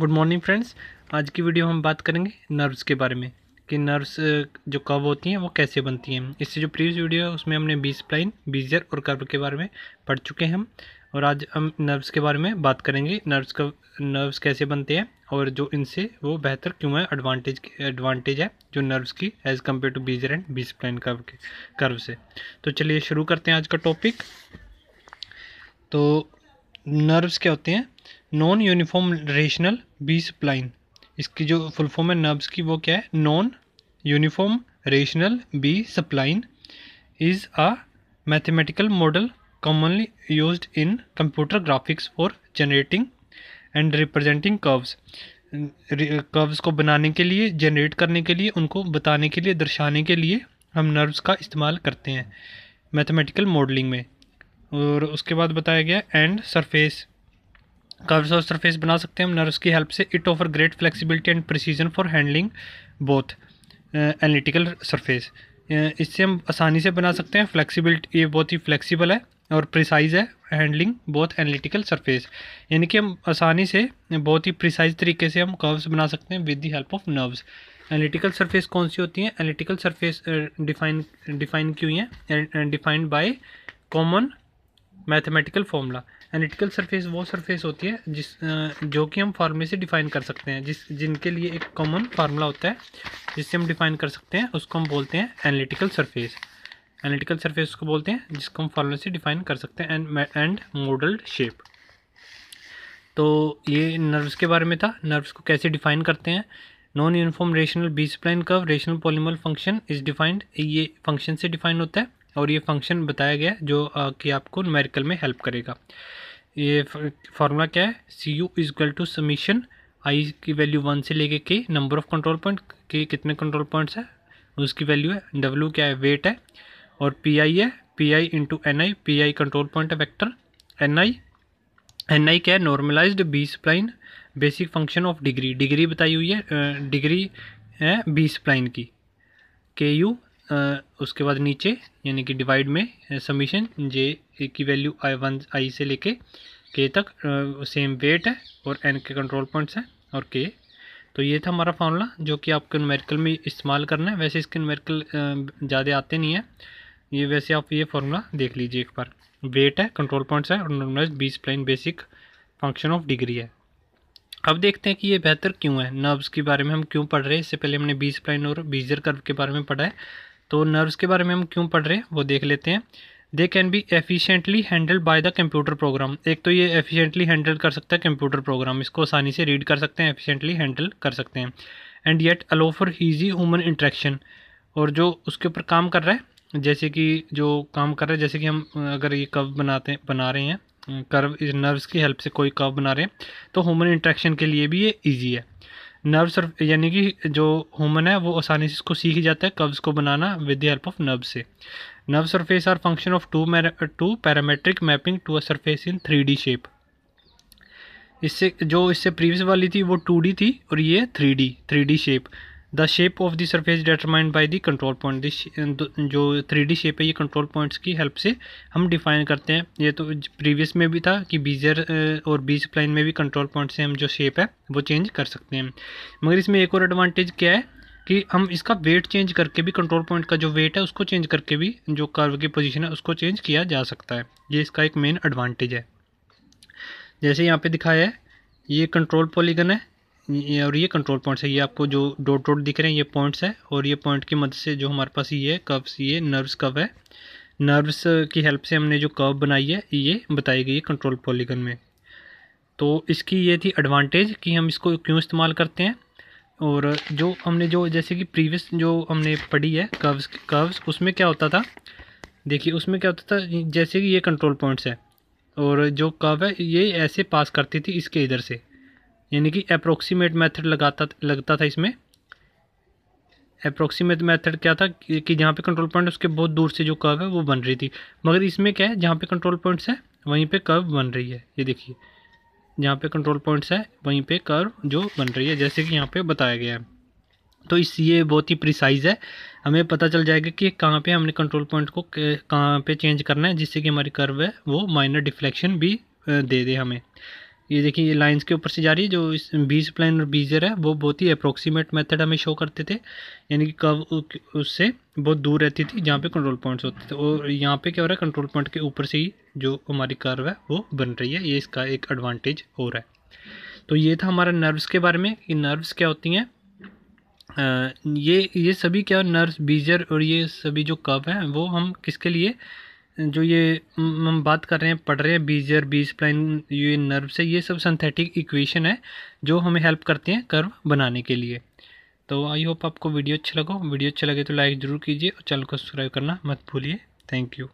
good morning friends आज की video हम बात करेंगे नर्व्स के बारे में कि नर्व्स जो कब होती हैं वो कैसे बनती हैं इससे जो प्रीवियस वीडियो है उसमें हमने बी स्प्लाइन बीजर और कर्व के बारे में पढ़ चुके हैं हम और आज हम नर्व्स के बारे में बात करेंगे नर्व्स का नर्व्स कैसे बनते हैं और जो इनसे वो बेहतर क्यों है एडवांटेज एडवांटेज है जो नर्व्स की as compare to Bezier and B spline curve के कर्व से तो चलिए शुरू करते हैं आज का टॉपिक तो नर्व्स क्या होते हैं non uniform rational B spline इसकी जो फुल फॉर्म है नर्व्स की वो क्या है non uniform rational B spline is a mathematical model commonly use in computer graphics for generating and representing curves curves को बनाने के लिए जनरेट करने के लिए उनको बताने के लिए दर्शाने के लिए हम नर्व्स का इस्तेमाल करते हैं मैथमेटिकल मॉडलिंग में और उसके बाद बताया गया एंड सरफेस कर्व्स और सरफेस बना सकते हैं हम नर्व्स की हेल्प से it offer great flexibility and precision for handling both analytical surface इससे हम आसानी से बना सकते हैं फ्लेक्सिबिलिटी ये बहुत ही फ्लेक्सिबल है और प्रिसाइज है हैंडलिंग बहुत एनालिटिकल सरफेस यानी कि हम आसानी से बहुत ही प्रिसाइज तरीके से हम कर्व्स बना सकते हैं with the help of NURBS analytical surface कौन सी होती हैं एनालिटिकल सरफेस डिफाइन डिफाइन की हुई हैं defined by common mathematical formula analytical surface वो सरफेस होती है जिस जो कि हम फार्मूले से डिफ़ाइन कर सकते हैं जिस जिनके लिए एक कॉमन फार्मूला होता है जिससे हम डिफ़ाइन कर सकते हैं उसको हम बोलते हैं एनालिटिकल सरफेस एनालिटिकल सरफेस को बोलते हैं जिसको हम फार्मूले से डिफ़ाइन कर सकते हैं एंड एंड मॉडल्ड शेप तो ये नर्व्स के बारे में था नर्व्स को कैसे डिफ़ाइन करते हैं non uniform rational B spline curve rational polynomial function is defined ये फंक्शन से डिफाइन होता है और ये फंक्शन बताया गया है जो कि आपको न्यूमेरिकल में हेल्प करेगा ये फार्मूला क्या है C U equal to summation I की वैल्यू वन से लेके के नंबर ऑफ कंट्रोल पॉइंट के कितने कंट्रोल पॉइंट्स है उसकी वैल्यू है डब्ल्यू क्या है वेट है और पी आई है P I into N I P I control point है vector N I N I क्या है normalized B spline basic function of degree degree बताई हुई है डिग्री है बी स्प्लाइन की के यू उसके बाद नीचे यानी कि डिवाइड में समीशन जे की वैल्यू आई वन आई से लेके के तक सेम वेट है और एन के कंट्रोल पॉइंट्स हैं और के तो ये था हमारा फार्मूला जो कि आपको न्यूमेरिकल में इस्तेमाल करना है वैसे इसके न्यूमेरिकल ज़्यादा आते नहीं हैं ये वैसे आप ये फार्मूला देख लीजिए एक बार वेट है कंट्रोल पॉइंट्स है और normalize B spline basic function of degree है अब देखते हैं कि ये बेहतर क्यों है नर्व्स के बारे में हम क्यों पढ़ रहे हैं इससे पहले हमने बी स्प्लाइन और बीजर कर्व के बारे में पढ़ा है तो नर्व्स के बारे में हम क्यों पढ़ रहे हैं वो देख लेते हैं they can be efficiently handle by the computer program एक तो ये एफिशेंटली हैंडल कर सकता है कंप्यूटर प्रोग्राम इसको आसानी से रीड कर सकते हैं एफिशेंटली हैंडल कर सकते हैं and yet allow for easy human interaction और जो उसके ऊपर काम कर रहा है जैसे कि जो काम कर रहा है जैसे कि हम अगर ये कव बनाते बना रहे हैं कर्व नर्व्स की हेल्प से कोई कर्व बना रहे हैं तो ह्यूमन इंट्रैक्शन के लिए भी ये ईजी है नर्व सर्फ यानी कि जो ह्यूमन है वो आसानी से इसको सीख जाता है कब्ज़ को बनाना with the help of NURBS से NURBS surface are function of two two parametric mapping to a surface in three D shape इससे जो इससे प्रीवियस वाली थी वो टू डी थी और ये three D three D shape the shape of the surface determined by the control point जो थ्री डी शेप है ये कंट्रोल पॉइंट्स की हेल्प से हम डिफाइन करते हैं ये तो प्रीवियस में भी था कि बीजर uh, और बीज प्लाइन में भी कंट्रोल पॉइंट से हम जो शेप है वो चेंज कर सकते हैं मगर इसमें एक और एडवांटेज क्या है कि हम इसका वेट चेंज करके भी कंट्रोल पॉइंट का जो वेट है उसको चेंज करके भी जो कर्व की पोजिशन है उसको चेंज किया जा सकता है ये इसका एक मेन एडवांटेज है जैसे यहाँ पे दिखाया है ये कंट्रोल पॉलीगन है और ये कंट्रोल पॉइंट्स है ये आपको जो डॉट डॉट दिख रहे हैं ये पॉइंट्स है और ये पॉइंट की मदद से जो हमारे पास ये कव्स ये नर्व्स कव है नर्व्स की हेल्प से हमने जो कव बनाई है ये बताई गई है कंट्रोल पॉलीगन में तो इसकी ये थी एडवांटेज कि हम इसको क्यों इस्तेमाल करते हैं और जो हमने जो जैसे कि प्रीवियस जो हमने पढ़ी है कर्व्स कर्व्स उसमें क्या होता था देखिए उसमें क्या होता था जैसे कि ये कंट्रोल पॉइंट्स है और जो कर्व है ये ऐसे पास करती थी इसके इधर से यानी कि अप्रोक्सीमेट मेथड लगाता लगता था इसमें अप्रोक्सीमेट मेथड क्या था कि जहाँ पे कंट्रोल पॉइंट उसके बहुत दूर से जो कर्व है वो बन रही थी मगर इसमें क्या है जहाँ पे कंट्रोल पॉइंट्स है वहीं पे कर्व बन रही है ये देखिए जहाँ पे कंट्रोल पॉइंट्स है वहीं पे कर्व जो बन रही है जैसे कि यहाँ पे बताया गया है तो इस ये बहुत ही प्रिसाइज है हमें पता चल जाएगा कि कहाँ पे हमने कंट्रोल पॉइंट को कहाँ पे चेंज करना है जिससे कि हमारी कर्व है वो माइनर डिफ्लेक्शन भी दे दे हमें ये देखिए ये लाइंस के ऊपर से जा रही है जो इस बी स्प्लाइन और बीजर है वो बहुत ही अप्रोक्सीमेट मेथड हमें शो करते थे यानी कि कव उससे बहुत दूर रहती थी जहाँ पे कंट्रोल पॉइंट्स होते थे और यहाँ पे क्या हो रहा है कंट्रोल पॉइंट के ऊपर से ही जो हमारी कर्व है वो बन रही है ये इसका एक एडवांटेज हो रहा है तो ये था हमारा नर्व्स के बारे में कि नर्व्स क्या होती हैं ये ये सभी क्या नर्व्स बीजर और ये सभी जो कव हैं वो हम किसके लिए जो ये हम बात कर रहे हैं पढ़ रहे हैं बीजर बी स्प्लाइन ये नर्व से ये सब सिंथेटिक इक्वेशन है जो हमें हेल्प करते हैं कर्व बनाने के लिए तो आई होप आपको वीडियो अच्छा लगा वीडियो अच्छा लगे तो लाइक ज़रूर कीजिए और चैनल को सब्सक्राइब करना मत भूलिए थैंक यू